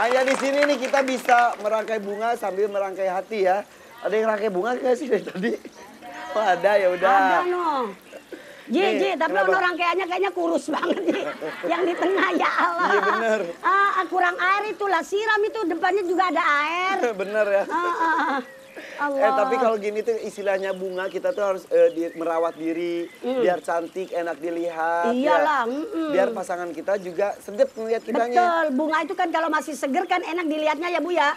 Hanya di sini nih kita bisa merangkai bunga sambil merangkai hati ya. Ada yang rangkai bunga gak sih dari tadi? Oh ada ya udah. Ada no. Ji, Ji, tapi kenapa? ono rangkaiannya kayaknya kurus banget, nih. Yang di tengah ya Allah. Iya bener. Ah, ah kurang air itulah, siram itu depannya juga ada air. bener ya. Ah, ah. ah. Eh, Allah. Eh tapi kalau gini tuh istilahnya bunga kita tuh harus eh, di, merawat diri mm. biar cantik, enak dilihat. Ya. Iyalah. Ya. Mm Biar pasangan kita juga sedap melihat kitanya. Betul. Bunga itu kan kalau masih seger kan enak dilihatnya ya Bu ya.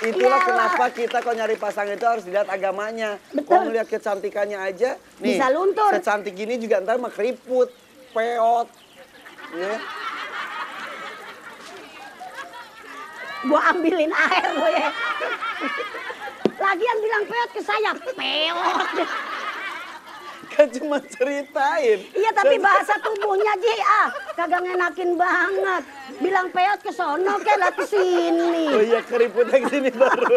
Itulah Iyalah. kenapa kita kalau nyari pasangan itu harus dilihat agamanya. Betul. Kalau melihat kecantikannya aja, nih, bisa luntur. Secantik gini juga ntar mah peot. Ya. Gua ambilin air gue ya menyeret ke saya. Peot. Kan cuma ceritain. Iya tapi bahasa tubuhnya Ji ah kagak ngenakin banget. Bilang peot ke sono ke lah ke sini. Oh iya keriputnya ke sini baru.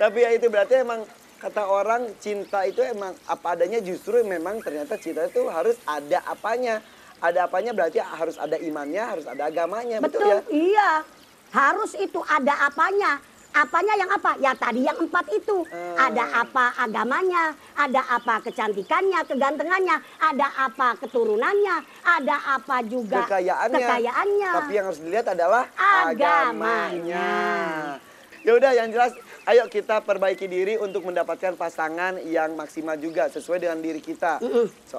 tapi ya itu berarti emang kata orang cinta itu emang apa adanya justru memang ternyata cinta itu harus ada apanya. Ada apanya berarti harus ada imannya, harus ada agamanya, betul, betul ya? Iya. Harus itu ada apanya Apanya yang apa? Ya tadi yang empat itu. Hmm. Ada apa agamanya, ada apa kecantikannya, kegantengannya, ada apa keturunannya, ada apa juga kekayaannya. kekayaannya. Tapi yang harus dilihat adalah agamanya. agamanya. Ya udah yang jelas ayo kita perbaiki diri untuk mendapatkan pasangan yang maksimal juga sesuai dengan diri kita.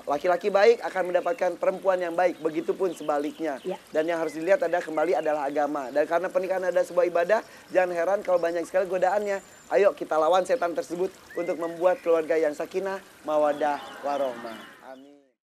Laki-laki so, baik akan mendapatkan perempuan yang baik, begitu pun sebaliknya. Ya. Dan yang harus dilihat ada kembali adalah agama. Dan karena pernikahan ada sebuah ibadah, jangan heran kalau banyak sekali godaannya. Ayo kita lawan setan tersebut untuk membuat keluarga yang sakinah, mawadah, warohmah.